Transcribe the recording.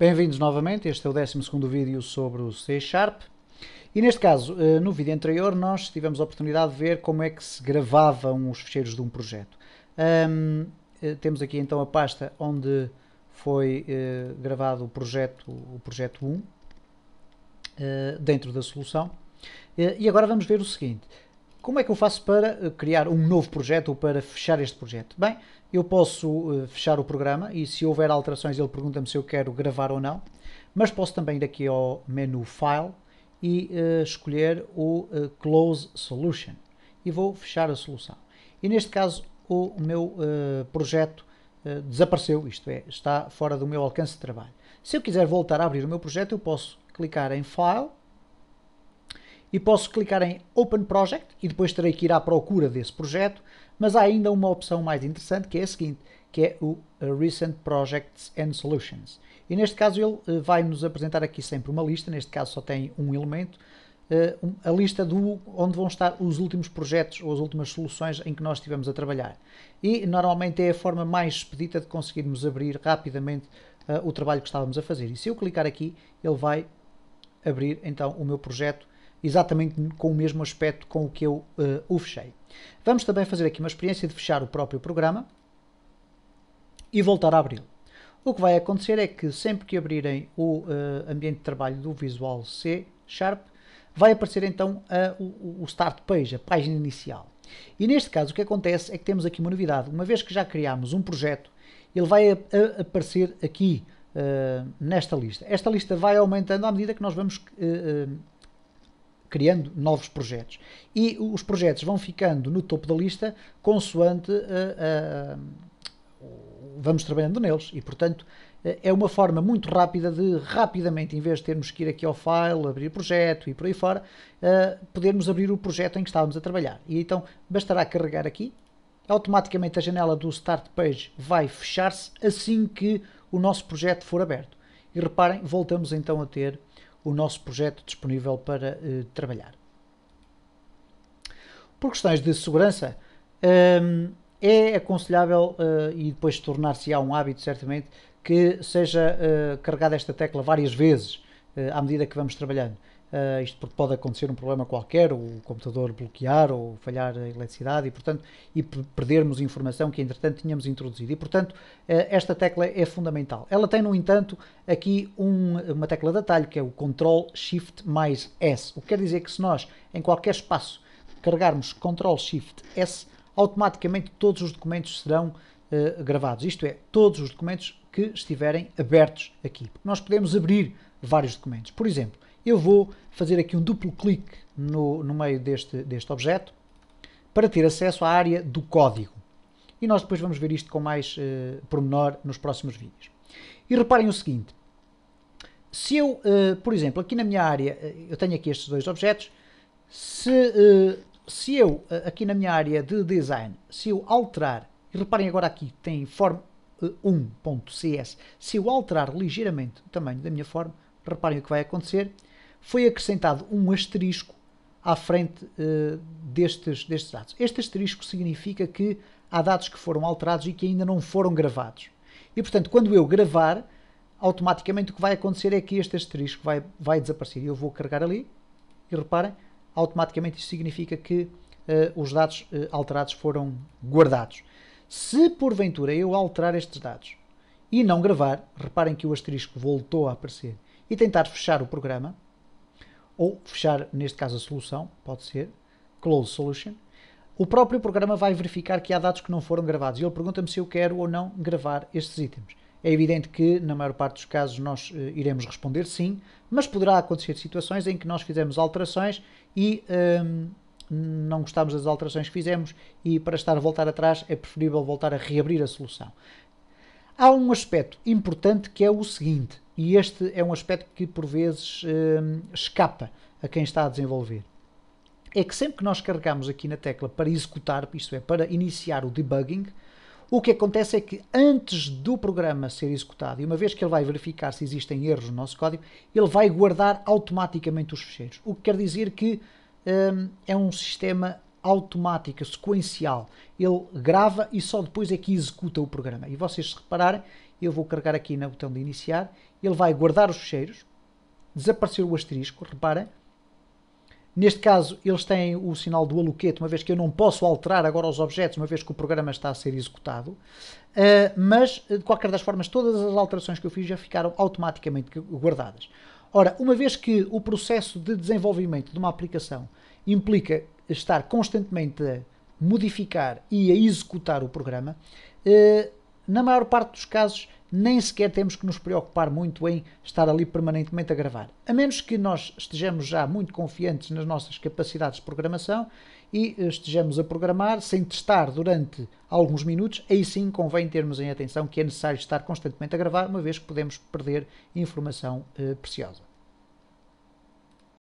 Bem-vindos novamente, este é o 12 vídeo sobre o C Sharp. E neste caso, eh, no vídeo anterior, nós tivemos a oportunidade de ver como é que se gravavam os ficheiros de um projeto. Um, eh, temos aqui então a pasta onde foi uh, gravado o projeto, o projeto 1, uh, dentro da solução. Uh, e agora vamos ver o seguinte. Como é que eu faço para eh, criar um novo projeto ou para fechar este projeto? Bem, eu posso eh, fechar o programa e se houver alterações ele pergunta-me se eu quero gravar ou não, mas posso também ir aqui ao menu File e uh, escolher o uh, Close Solution e vou fechar a solução. E neste caso o meu uh, projeto desapareceu, isto é, está fora do meu alcance de trabalho. Se eu quiser voltar a abrir o meu projeto, eu posso clicar em File e posso clicar em Open Project e depois terei que ir à procura desse projeto, mas há ainda uma opção mais interessante que é a seguinte, que é o eh, Recent Projects and Solutions. E neste caso ele eh, vai nos apresentar aqui sempre uma lista, neste caso só tem um elemento, eh, a lista do onde vão estar os últimos projetos ou as últimas soluções em que nós estivemos a trabalhar. E normalmente é a forma mais expedita de conseguirmos abrir rapidamente o trabalho que estávamos a fazer. E se eu clicar aqui, ele vai abrir então o meu projeto exatamente com o mesmo aspecto com o que eu uh, o fechei. Vamos também fazer aqui uma experiência de fechar o próprio programa e voltar a abri-lo. O que vai acontecer é que sempre que abrirem o uh, ambiente de trabalho do Visual C Sharp, vai aparecer então a, o, o Start Page, a página inicial. E neste caso o que acontece é que temos aqui uma novidade. Uma vez que já criámos um projeto, ele vai a, a aparecer aqui Uh, nesta lista. Esta lista vai aumentando à medida que nós vamos uh, uh, criando novos projetos. E os projetos vão ficando no topo da lista consoante uh, vamos trabalhando neles. E, portanto, eh, é uma forma muito rápida de, rapidamente, em vez de termos que ir aqui ao file, abrir o projeto e por aí fora, uh, podermos abrir o projeto em que estávamos a trabalhar. E então bastará carregar aqui, automaticamente a janela do Start Page vai fechar-se assim que o nosso projeto for aberto. E reparem, voltamos então a ter o nosso projeto disponível para eh, trabalhar. Por questões de segurança, um, ehm, é aconselhável uh, e depois tornar-se-á um hábito, certamente, que seja uh, carregada esta tecla várias vezes uh, à medida que vamos trabalhando. Uh, isto porque pode acontecer um problema qualquer, o computador bloquear ou falhar a eletricidade e, portanto, e perdermos informação que, entretanto, tínhamos introduzido. E, portanto, uh, esta tecla é fundamental. Ela tem, no entanto, aqui um, uma tecla de atalho, que é o Ctrl Shift mais S. O que quer dizer que se nós, em qualquer espaço, carregarmos Ctrl Shift S, automaticamente todos os documentos serão uh, gravados. Isto é, todos os documentos que estiverem abertos aqui. Porque nós podemos abrir vários documentos. Por exemplo, eu vou fazer aqui um duplo clique no, no meio deste, deste objeto para ter acesso à área do código. E nós depois vamos ver isto com mais uh, pormenor nos próximos vídeos. E reparem o seguinte, se eu, uh, por exemplo, aqui na minha área, eh, eu tenho aqui estes dois objetos, se, uh, se eu, aqui na minha área de design, se eu alterar, e reparem agora aqui, tem form 1.cs, se eu alterar ligeiramente o tamanho da minha forma, reparem o que vai acontecer, foi acrescentado um asterisco à frente uh, destes, destes dados. Este asterisco significa que há dados que foram alterados e que ainda não foram gravados. E, portanto, quando eu gravar, automaticamente o que vai acontecer é que este asterisco vai, vai desaparecer. Eu vou carregar ali e reparem, automaticamente isso significa que uh, os dados uh, alterados foram guardados. Se porventura eu alterar estes dados e não gravar, reparem que o asterisco voltou a aparecer, e tentar fechar o programa, ou fechar, neste caso, a solução, pode ser, close solution. O próprio programa vai verificar que há dados que não foram gravados e ele pergunta-me se eu quero ou não gravar estes itens. É evidente que, na maior parte dos casos, nós uh, iremos responder sim, mas poderá acontecer situações em que nós fizemos alterações e um, ehm, não gostamos das alterações que fizemos e, para estar a voltar atrás, é preferível voltar a reabrir a solução. Há um aspecto importante que é o seguinte: e este é um aspecto que por vezes hum, escapa a quem está a desenvolver. É que sempre que nós carregamos aqui na tecla para executar, isto é, para iniciar o debugging, o que acontece é que antes do programa ser executado, e uma vez que ele vai verificar se existem erros no nosso código, ele vai guardar automaticamente os fecheiros. O que quer dizer que um, é um sistema automático, sequencial. Ele grava e só depois é que executa o programa. E vocês se repararem, eu vou carregar aqui no botão de iniciar, ele vai guardar os fecheiros, desapareceu o asterisco, repara. Neste caso, eles têm o sinal do aloquete, uma vez que eu não posso alterar agora os objetos, uma vez que o programa está a ser executado. Uh, mas, de qualquer das formas, todas as alterações que eu fiz já ficaram automaticamente guardadas. Ora, uma vez que o processo de desenvolvimento de uma aplicação implica estar constantemente a modificar e a executar o programa, uh, na maior parte dos casos, nem sequer temos que nos preocupar muito em estar ali permanentemente a gravar. A menos que nós estejamos já muito confiantes nas nossas capacidades de programação e eh, estejamos a programar sem testar durante alguns minutos, aí sim convém termos em atenção que é necessário estar constantemente a gravar, uma vez que podemos perder informação eh, preciosa.